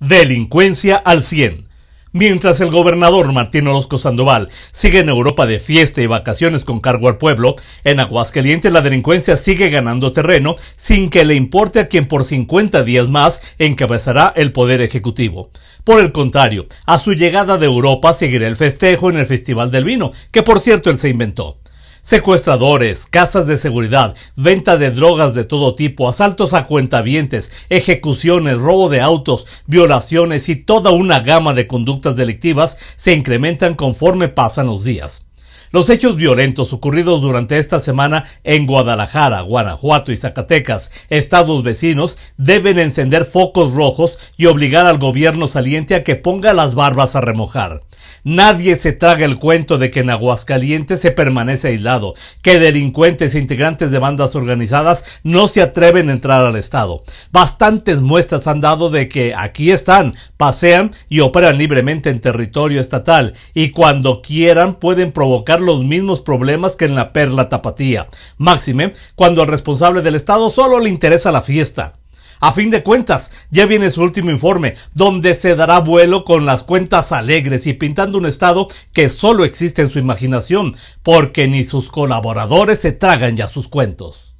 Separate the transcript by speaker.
Speaker 1: Delincuencia al 100. Mientras el gobernador Martín Orozco Sandoval sigue en Europa de fiesta y vacaciones con cargo al pueblo, en Aguascalientes la delincuencia sigue ganando terreno sin que le importe a quien por 50 días más encabezará el Poder Ejecutivo. Por el contrario, a su llegada de Europa seguirá el festejo en el Festival del Vino, que por cierto él se inventó. Secuestradores, casas de seguridad, venta de drogas de todo tipo, asaltos a cuentavientes, ejecuciones, robo de autos, violaciones y toda una gama de conductas delictivas se incrementan conforme pasan los días. Los hechos violentos ocurridos durante esta semana en Guadalajara, Guanajuato y Zacatecas, estados vecinos, deben encender focos rojos y obligar al gobierno saliente a que ponga las barbas a remojar. Nadie se traga el cuento de que en Aguascalientes se permanece aislado, que delincuentes e integrantes de bandas organizadas no se atreven a entrar al Estado. Bastantes muestras han dado de que aquí están pasean y operan libremente en territorio estatal y cuando quieran pueden provocar los mismos problemas que en la perla tapatía, máxime cuando al responsable del Estado solo le interesa la fiesta. A fin de cuentas, ya viene su último informe, donde se dará vuelo con las cuentas alegres y pintando un estado que solo existe en su imaginación, porque ni sus colaboradores se tragan ya sus cuentos.